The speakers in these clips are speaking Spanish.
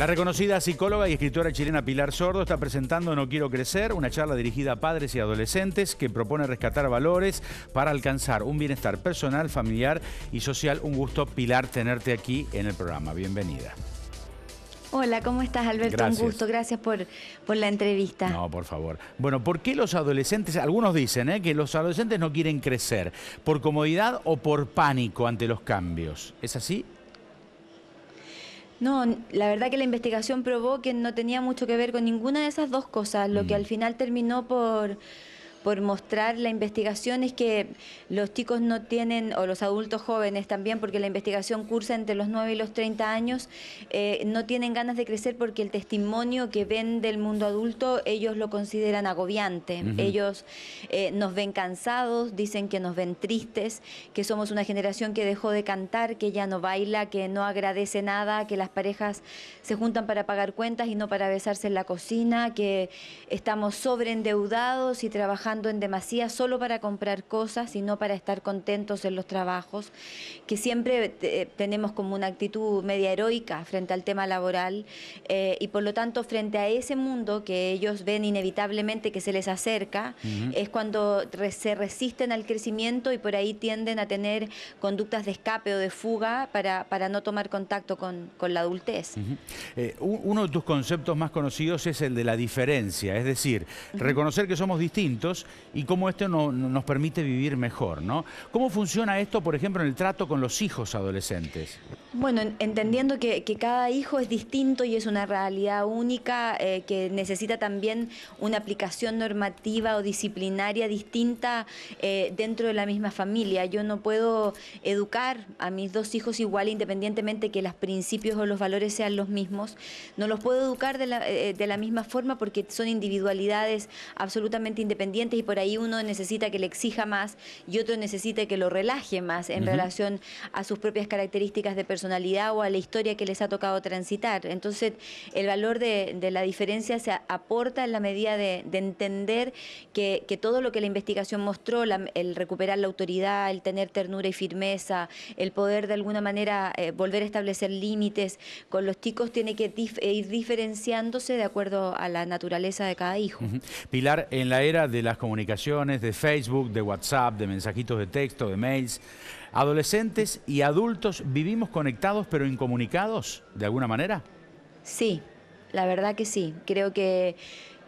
La reconocida psicóloga y escritora chilena Pilar Sordo está presentando No Quiero Crecer, una charla dirigida a padres y adolescentes que propone rescatar valores para alcanzar un bienestar personal, familiar y social. Un gusto, Pilar, tenerte aquí en el programa. Bienvenida. Hola, ¿cómo estás, Alberto? Un gusto, gracias por, la entrevista. No, por favor. Bueno, ¿por qué los adolescentes, algunos dicen eh, que los adolescentes no quieren crecer, por comodidad o por pánico ante los cambios? ¿Es así? No, la verdad que la investigación probó que no tenía mucho que ver con ninguna de esas dos cosas, lo que mm. al final terminó por por mostrar la investigación es que los chicos no tienen, o los adultos jóvenes también, porque la investigación cursa entre los 9 y los 30 años, eh, no tienen ganas de crecer porque el testimonio que ven del mundo adulto ellos lo consideran agobiante. Ellos eh, nos ven cansados, dicen que nos ven tristes, que somos una generación que dejó de cantar, que ya no baila, que no agradece nada, que las parejas se juntan para pagar cuentas y no para besarse en la cocina, que estamos sobreendeudados y trabajando trabajando en demasía solo para comprar cosas y no para estar contentos en los trabajos, que siempre eh, tenemos como una actitud media heroica frente al tema laboral eh, y por lo tanto frente a ese mundo que ellos ven inevitablemente que se les acerca, es cuando se resisten al crecimiento y por ahí tienden a tener conductas de escape o de fuga para, para no tomar contacto con, la adultez. Eh, uno de tus conceptos más conocidos es el de la diferencia, es decir, reconocer que somos distintos, y cómo esto nos permite vivir mejor, ¿no? ¿Cómo funciona esto, por ejemplo, en el trato con los hijos adolescentes? Bueno, entendiendo que, cada hijo es distinto y es una realidad única eh, que necesita también una aplicación normativa o disciplinaria distinta eh, dentro de la misma familia. Yo no puedo educar a mis dos hijos igual independientemente que los principios o los valores sean los mismos. No los puedo educar de la eh, misma forma porque son individualidades absolutamente independientes y por ahí uno necesita que le exija más y otro necesita que lo relaje más en relación a sus propias características de personalidad o a la historia que les ha tocado transitar. Entonces, el valor de, la diferencia se aporta en la medida de, entender que, todo lo que la investigación mostró, el recuperar la autoridad, el tener ternura y firmeza, el poder de alguna manera eh, volver a establecer límites con los chicos, tiene que ir diferenciándose de acuerdo a la naturaleza de cada hijo. Pilar, en la era de las comunicaciones, de Facebook, de WhatsApp, de mensajitos de texto, de mails. ¿Adolescentes y adultos vivimos conectados pero incomunicados de alguna manera? Sí, la verdad que sí. Creo que,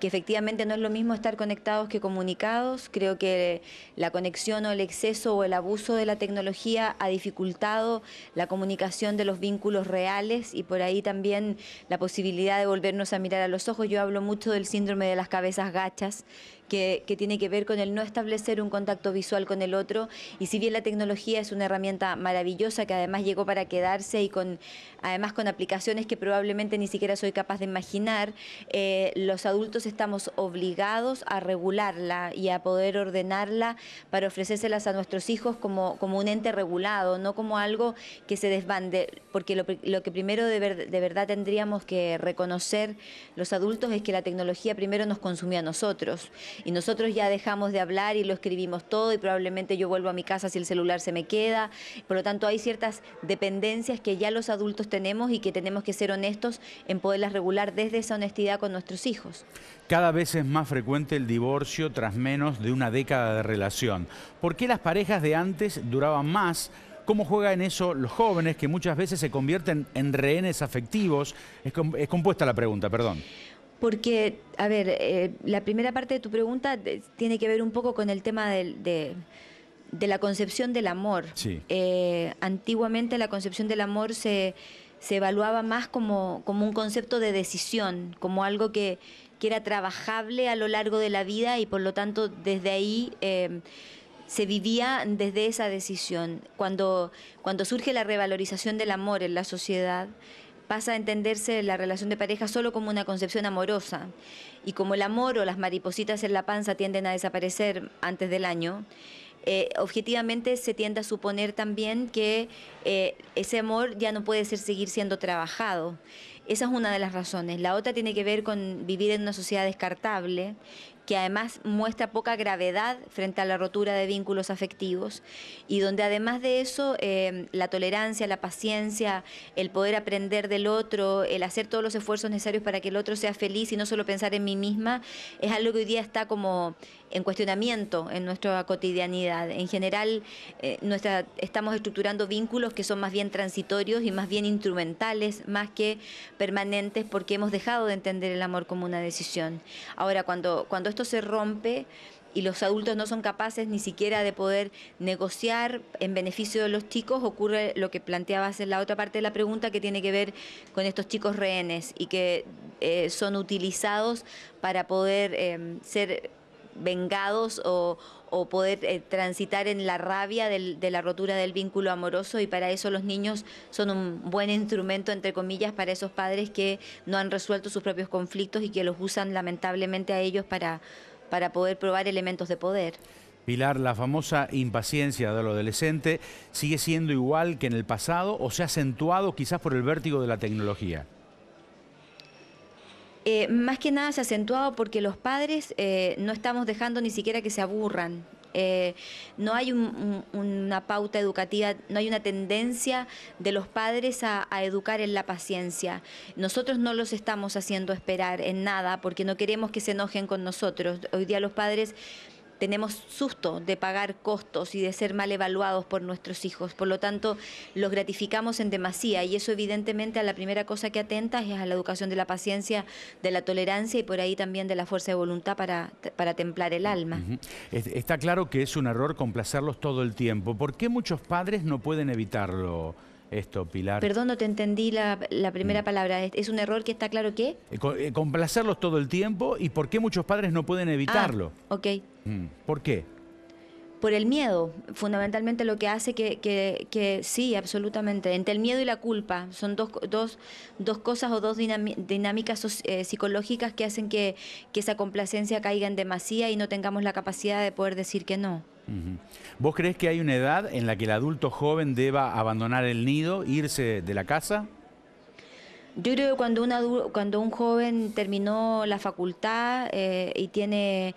que, efectivamente no es lo mismo estar conectados que comunicados. Creo que la conexión o el exceso o el abuso de la tecnología ha dificultado la comunicación de los vínculos reales y por ahí también la posibilidad de volvernos a mirar a los ojos. Yo hablo mucho del síndrome de las cabezas gachas, que, tiene que ver con el no establecer un contacto visual con el otro. Y si bien la tecnología es una herramienta maravillosa que además llegó para quedarse y con además con aplicaciones que probablemente ni siquiera soy capaz de imaginar, eh, los adultos estamos obligados a regularla y a poder ordenarla para ofrecérselas a nuestros hijos como, como un ente regulado, no como algo que se desbande, porque lo, que primero de, verdad tendríamos que reconocer los adultos es que la tecnología primero nos consumía a nosotros y nosotros ya dejamos de hablar y lo escribimos todo y probablemente yo vuelvo a mi casa si el celular se me queda. Por lo tanto, hay ciertas dependencias que ya los adultos tenemos y que tenemos que ser honestos en poderlas regular desde esa honestidad con nuestros hijos. Cada vez es más frecuente el divorcio tras menos de una década de relación. ¿Por qué las parejas de antes duraban más? ¿Cómo juega en eso los jóvenes que muchas veces se convierten en rehenes afectivos? es compuesta la pregunta, perdón porque, a ver, eh, la primera parte de tu pregunta eh, tiene que ver un poco con el tema de, la concepción del amor. Eh, antiguamente la concepción del amor se, se evaluaba más como, como un concepto de decisión, como algo que, era trabajable a lo largo de la vida y por lo tanto desde ahí se vivía desde esa decisión. Cuando, cuando surge la revalorización del amor en la sociedad, pasa a entenderse la relación de pareja solo como una concepción amorosa. Y como el amor o las maripositas en la panza tienden a desaparecer antes del año, eh, objetivamente se tiende a suponer también que eh, ese amor ya no puede seguir siendo trabajado. Esa es una de las razones. La otra tiene que ver con vivir en una sociedad descartable que además muestra poca gravedad frente a la rotura de vínculos afectivos y donde además de eso em, la tolerancia, la paciencia, el poder aprender del otro, el hacer todos los esfuerzos necesarios para que el otro sea feliz y no solo pensar en mí misma, es algo que hoy día está como en cuestionamiento en nuestra cotidianidad. En general, eh, nuestra, estamos estructurando vínculos que son más bien transitorios y más bien instrumentales, más que permanentes, porque hemos dejado de entender el amor como una decisión. Ahora, cuando, cuando esto se rompe, y los adultos no son capaces ni siquiera de poder negociar en beneficio de los chicos, ocurre lo que planteabas en la otra parte de la pregunta que tiene que ver con estos chicos rehenes y que eh, son utilizados para poder eh, ser vengados o, poder eh, transitar en la rabia de la rotura del vínculo amoroso y para eso los niños son un buen instrumento, entre comillas, para esos padres que no han resuelto sus propios conflictos y que los usan lamentablemente a ellos para, para poder probar elementos de poder. Pilar, ¿la famosa impaciencia del adolescente sigue siendo igual que en el pasado o se ha acentuado quizás por el vértigo de la tecnología? Eh, más que nada se ha acentuado porque los padres eh, no estamos dejando ni siquiera que se aburran. Eh, no hay una pauta educativa, no hay una tendencia de los padres a, a, educar en la paciencia. Nosotros no los estamos haciendo esperar en nada porque no queremos que se enojen con nosotros. Hoy día los padres tenemos susto de pagar costos y de ser mal evaluados por nuestros hijos. Por lo tanto, los gratificamos en demasía y eso evidentemente a la primera cosa que atenta es a la educación de la paciencia, de la tolerancia y por ahí también de la fuerza de voluntad para, para templar el alma. Está claro que es un error complacerlos todo el tiempo. ¿Por qué muchos padres no pueden evitarlo? esto, Pilar. Perdón, no te entendí la, primera mm. palabra. ¿Es un error que está claro que? Eh, eh, complacerlos todo el tiempo y por qué muchos padres no pueden evitarlo. Ah, ok. Mm. ¿Por qué? Por el miedo, fundamentalmente lo que hace que, sí, absolutamente, entre el miedo y la culpa, son dos, cosas o dos dinámicas eh, psicológicas que hacen que, que esa complacencia caiga en demasía y no tengamos la capacidad de poder decir que no. ¿Vos crees que hay una edad en la que el adulto joven deba abandonar el nido, irse de la casa? Yo creo que cuando, cuando un joven terminó la facultad eh, y tiene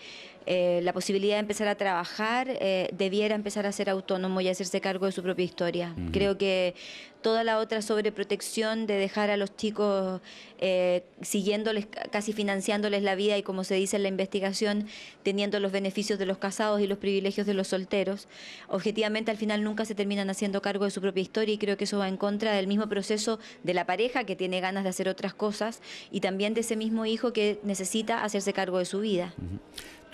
eh, la posibilidad de empezar a trabajar, eh, debiera empezar a ser autónomo y hacerse cargo de su propia historia. Creo que toda la otra sobreprotección de dejar a los chicos eh, siguiéndoles, casi financiándoles la vida y como se dice en la investigación, teniendo los beneficios de los casados y los privilegios de los solteros, objetivamente al final nunca se terminan haciendo cargo de su propia historia y creo que eso va en contra del mismo proceso de la pareja que tiene ganas de hacer otras cosas y también de ese mismo hijo que necesita hacerse cargo de su vida.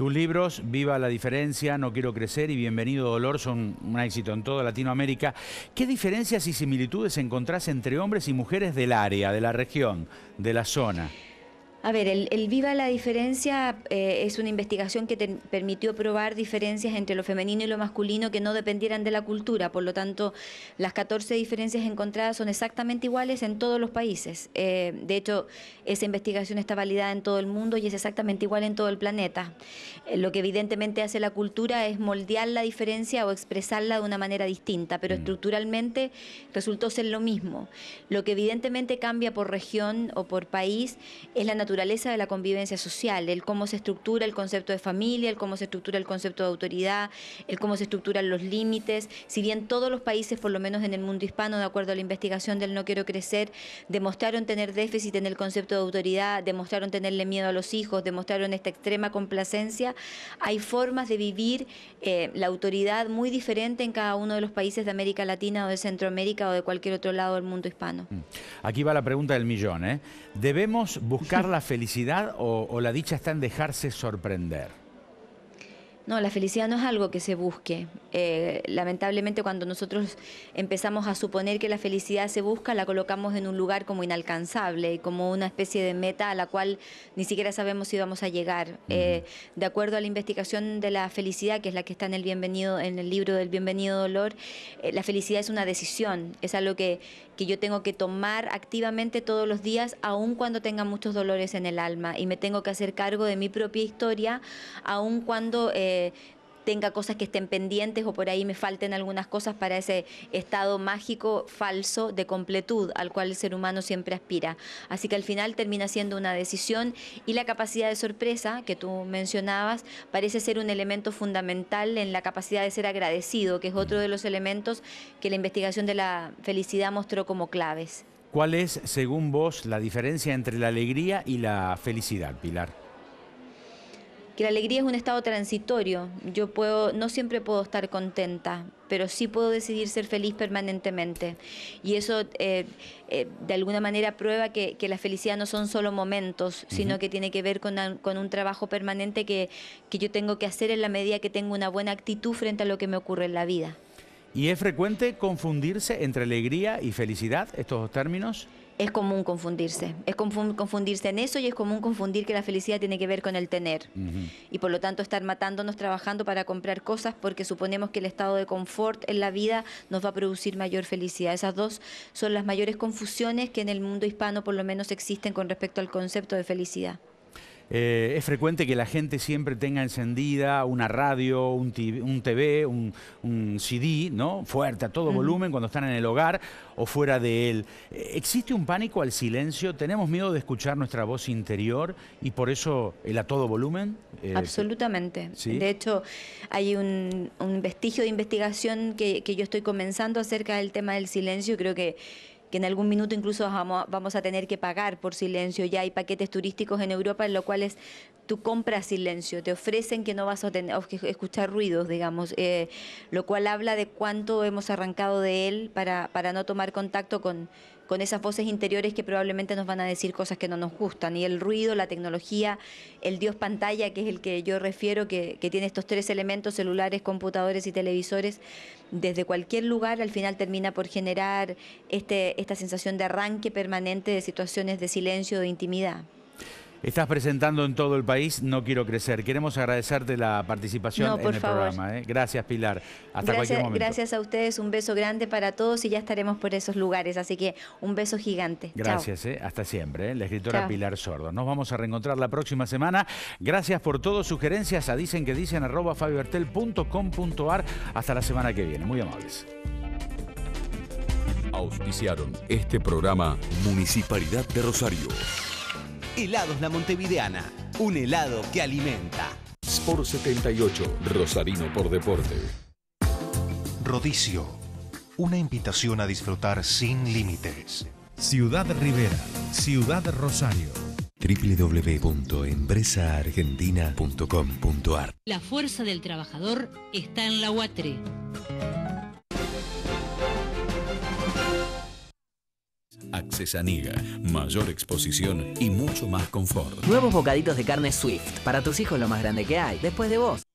Tus libros, Viva la Diferencia, No Quiero Crecer y Bienvenido Dolor son un éxito en toda Latinoamérica. ¿Qué diferencias y similitudes encontrás entre hombres y mujeres del área, de la región, de la zona? A ver, el, Viva la Diferencia eh, es una investigación que te permitió probar diferencias entre lo femenino y lo masculino que no dependieran de la cultura. Por lo tanto, las 14 diferencias encontradas son exactamente iguales en todos los países. Eh, de hecho, esa investigación está validada en todo el mundo y es exactamente igual en todo el planeta. Eh, lo que evidentemente hace la cultura es moldear la diferencia o expresarla de una manera distinta, pero mm. estructuralmente resultó ser lo mismo. Lo que evidentemente cambia por región o por país es la naturaleza de la convivencia social, el cómo se estructura el concepto de familia, el cómo se estructura el concepto de autoridad, el cómo se estructuran los límites. Si bien todos los países, por lo menos en el mundo hispano, de acuerdo a la investigación del No Quiero Crecer, demostraron tener déficit en el concepto de autoridad, demostraron tenerle miedo a los hijos, demostraron esta extrema complacencia, hay formas de vivir eh, la autoridad muy diferente en cada uno de los países de América Latina o de Centroamérica o de cualquier otro lado del mundo hispano. Mm. Aquí va la pregunta del millón. ¿eh? ¿Debemos buscar la felicidad o, la dicha está en dejarse sorprender? No, la felicidad no es algo que se busque. Eh, lamentablemente cuando nosotros empezamos a suponer que la felicidad se busca, la colocamos en un lugar como inalcanzable como una especie de meta a la cual ni siquiera sabemos si vamos a llegar. Eh, de acuerdo a la investigación de la felicidad, que es la que está en el bienvenido, en el libro del bienvenido dolor, eh, la felicidad es una decisión, es algo que que yo tengo que tomar activamente todos los días, aun cuando tenga muchos dolores en el alma, y me tengo que hacer cargo de mi propia historia, aun cuando eh, tenga cosas que estén pendientes o por ahí me falten algunas cosas para ese estado mágico falso de completud al cual el ser humano siempre aspira. Así que al final termina siendo una decisión y la capacidad de sorpresa que tú mencionabas parece ser un elemento fundamental en la capacidad de ser agradecido, que es otro de los elementos que la investigación de la felicidad mostró como claves. ¿Cuál es, según vos, la diferencia entre la alegría y la felicidad, Pilar? la alegría es un estado transitorio. Yo puedo, no siempre puedo estar contenta, pero sí puedo decidir ser feliz permanentemente. Y eso eh, eh, de alguna manera prueba que, la felicidad no son solo momentos, sino que tiene que ver con, un trabajo permanente que, que, yo tengo que hacer en la medida que tengo una buena actitud frente a lo que me ocurre en la vida. ¿Y es frecuente confundirse entre alegría y felicidad, estos dos términos? es común confundirse. Es confundirse en eso y es común confundir que la felicidad tiene que ver con el tener. Y por lo tanto estar matándonos trabajando para comprar cosas porque suponemos que el estado de confort en la vida nos va a producir mayor felicidad. Esas dos son las mayores confusiones que en el mundo hispano por lo menos existen con respecto al concepto de felicidad. Eh, es frecuente que la gente siempre tenga encendida una radio, un, TV, un, CD, ¿no? Fuerte, a todo volumen, cuando están en el hogar o fuera de él. Eh, ¿Existe un pánico al silencio? ¿Tenemos miedo de escuchar nuestra voz interior y por eso el a todo volumen? Eh, Absolutamente. De hecho, hay un, vestigio de investigación que, que yo estoy comenzando acerca del tema del silencio creo que que en algún minuto incluso vamos a tener que pagar por silencio. Ya hay paquetes turísticos en Europa en los cuales tú compras silencio, te ofrecen que no vas a tener, escuchar ruidos, digamos, eh, lo cual habla de cuánto hemos arrancado de él para, para no tomar contacto con con esas voces interiores que probablemente nos van a decir cosas que no nos gustan. Y el ruido, la tecnología, el dios pantalla, que es el que yo refiero, que, tiene estos tres elementos, celulares, computadores y televisores, desde cualquier lugar al final termina por generar este, esta sensación de arranque permanente de situaciones de silencio, de intimidad. Estás presentando en todo el país No Quiero Crecer. Queremos agradecerte la participación en el programa. ¿eh? Gracias, Pilar. Hasta gracias, cualquier momento. Gracias a ustedes. Un beso grande para todos y ya estaremos por esos lugares. Así que un beso gigante. Gracias. ¿eh? Hasta siempre. ¿eh? La escritora Pilar Sordo. Nos vamos a reencontrar la próxima semana. Gracias por todo. Sugerencias a dicen que dicen arroba fabibertel.com.ar Hasta la semana que viene. Muy amables. Auspiciaron este programa Municipalidad de Rosario. Helados La Montevideana, un helado que alimenta. Sport 78, Rosarino por Deporte. Rodicio, una invitación a disfrutar sin límites. Ciudad Rivera, Ciudad Rosario www.empresaargentina.com.ar La fuerza del trabajador está en la UATRE. Accesaniga, mayor exposición y mucho más confort. Nuevos bocaditos de carne Swift, para tus hijos lo más grande que hay, después de vos.